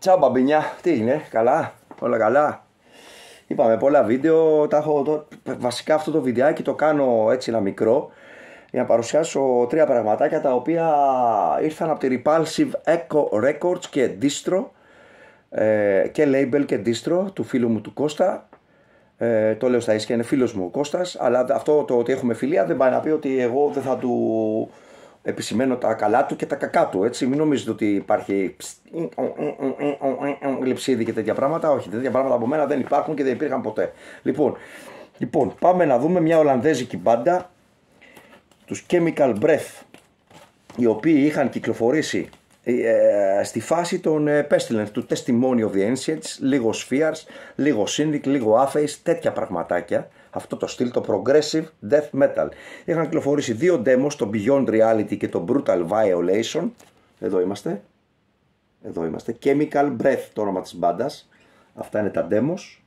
Τσάω μπαμπινιά, τι είναι, καλά, όλα καλά. Είπαμε πολλά βίντεο, τα έχω το... βασικά αυτό το βιντεάκι το κάνω έτσι ένα μικρό για να παρουσιάσω τρία πραγματάκια τα οποία ήρθαν από τη Repulsive Echo Records και Distro ε, και label και distro του φίλου μου του Κώστα ε, το λέω στα ίσια, είναι φίλος μου ο Κώστας αλλά αυτό το ότι έχουμε φιλία δεν πάει να πει ότι εγώ δεν θα του επισημαίνω τα καλά του και τα κακά του. Έτσι. Μην νομίζετε ότι υπάρχει λεψίδι και τέτοια πράγματα. Όχι, τέτοια πράγματα από μένα δεν υπάρχουν και δεν υπήρχαν ποτέ. Λοιπόν, λοιπόν πάμε να δούμε μια Ολλανδέζικη μπάντα, τους Chemical Breath, οι οποίοι είχαν κυκλοφορήσει ε, ε, στη φάση των Pestilence, ε, του Testimony of the Ancients, λίγο Spheres, λίγο Syndic, λίγο Aphase, τέτοια πραγματάκια. Αυτό το στυλ, το Progressive Death Metal. Είχαν κυκλοφορήσει δύο demos, το Beyond Reality και το Brutal Violation. Εδώ είμαστε. Εδώ είμαστε. Chemical Breath, το όνομα της μπάντας. Αυτά είναι τα demos.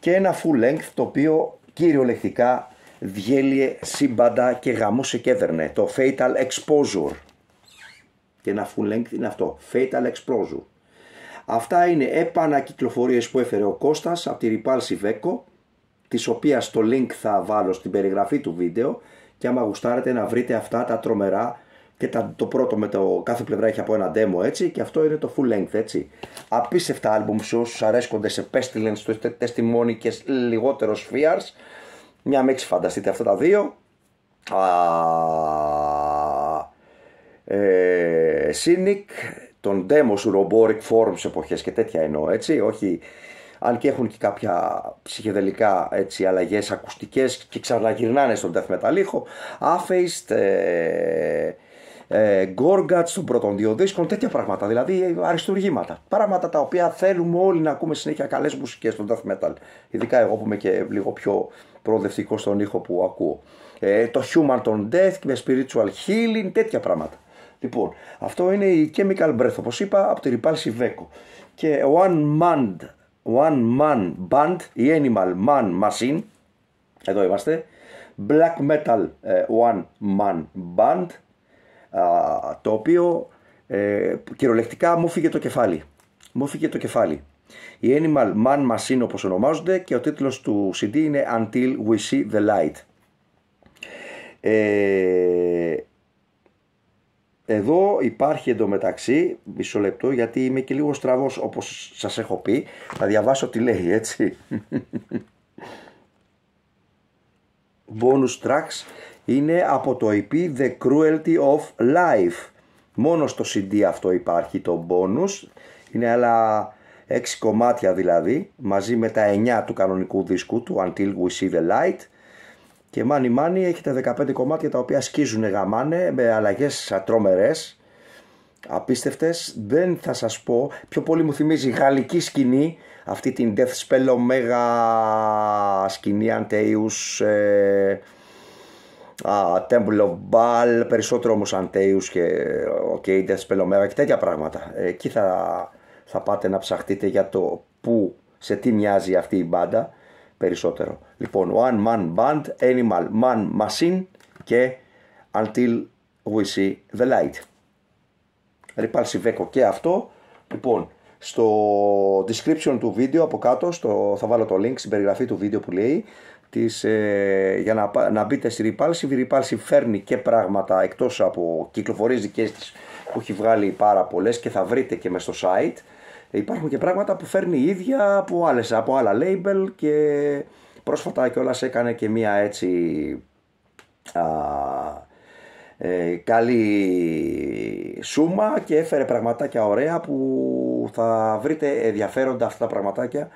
Και ένα full length, το οποίο κυριολεκτικά διέλυε σύμπαντα και γαμούσε και έδερνε. Το Fatal Exposure. Και ένα full length είναι αυτό. Fatal Explosion. Αυτά είναι επανακυκλοφορίες που έφερε ο Κώστας από τη Repulse Βέκο, της οποίας το link θα βάλω στην περιγραφή του βίντεο και άμα γουστάρετε να βρείτε αυτά τα τρομερά και τα, το πρώτο με το κάθε πλευρά έχει από ένα demo έτσι και αυτό είναι το full length έτσι. Απίστευτα album σε όσους αρέσκονται σε Pestilence, το και λιγότερος Spheres. Μια μέξη φανταστείτε αυτά τα δύο. Α, ε, Cynic, Demo σου Robotic Forms εποχές και τέτοια εννοώ έτσι, όχι αν και έχουν και κάποια ψυχεδελικά έτσι, αλλαγές ακουστικές και ξαναγυρνάνε στον death metal ήχο, Afaced, ε, ε, Gorgats των πρώτων δύο δίσκων, τέτοια πράγματα, δηλαδή ε, αριστουργήματα. Πράγματα τα οποία θέλουμε όλοι να ακούμε συνέχεια καλές μουσικές στον death metal, ειδικά εγώ που είμαι και λίγο πιο προοδευτικός στον ήχο που ακούω. Ε, το Human των Death με Spiritual Healing, τέτοια πράγματα. Λοιπόν, αυτό είναι η Chemical Breath, όπως είπα, από τη Repulsive Βέκο. Και One Man, One Man Band, η Animal Man Machine, εδώ είμαστε, Black Metal ε, One Man Band, το οποίο ε, κυριολεκτικά μου φύγε το κεφάλι. Μου φύγε το κεφάλι. Η Animal Man Machine όπως ονομάζονται και ο τίτλος του CD είναι Until We See The Light. Ε, εδώ υπάρχει εντωμεταξύ, μισό λεπτό γιατί είμαι και λίγο στραβός όπως σας έχω πει, θα διαβάσω τι λέει έτσι. Bonus tracks είναι από το EP The Cruelty of Life. Μόνο στο CD αυτό υπάρχει το bonus. Είναι άλλα 6 κομμάτια δηλαδή, μαζί με τα 9 του κανονικού δίσκου του Until We See The Light και μάνι έχει έχετε 15 κομμάτια τα οποία σκίζουν γαμάνε με αλλαγές ατρόμερε. Απίστευτες. Δεν θα σας πω. Πιο πολύ μου θυμίζει γαλλική σκηνή. Αυτή την Death Spell Omega σκηνή Anteus. ε, Temple of Baal περισσότερο όμως Αντέιους και okay, Death Spell Omega και τέτοια πράγματα ε, εκεί θα, θα πάτε να ψαχτείτε για το που σε τι μοιάζει αυτή η μπάντα περισσότερο. Λοιπόν, One Man Band, Animal Man Machine και Until We See The Light. Repulsive Βέκο και αυτό. Λοιπόν, στο description του βίντεο από κάτω στο, θα βάλω το link στην περιγραφή του βίντεο που λέει ε, για να, να μπείτε στη Repulsive. Η Repulsive φέρνει και πράγματα εκτός από κυκλοφορίες δικές της που έχει βγάλει πάρα πολλές και θα βρείτε και μες στο site υπάρχουν και πράγματα που φέρνει η ίδια από, άλλες, από άλλα label και πρόσφατα κιόλας έκανε και μία έτσι α, ε, καλή σούμα και έφερε πραγματάκια ωραία που θα βρείτε ενδιαφέροντα αυτά τα πραγματάκια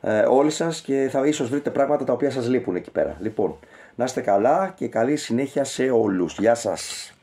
ε, όλοι σας και θα ίσως βρείτε πράγματα τα οποία σας λείπουν εκεί πέρα. Λοιπόν, να είστε καλά και καλή συνέχεια σε όλους. Γεια σας.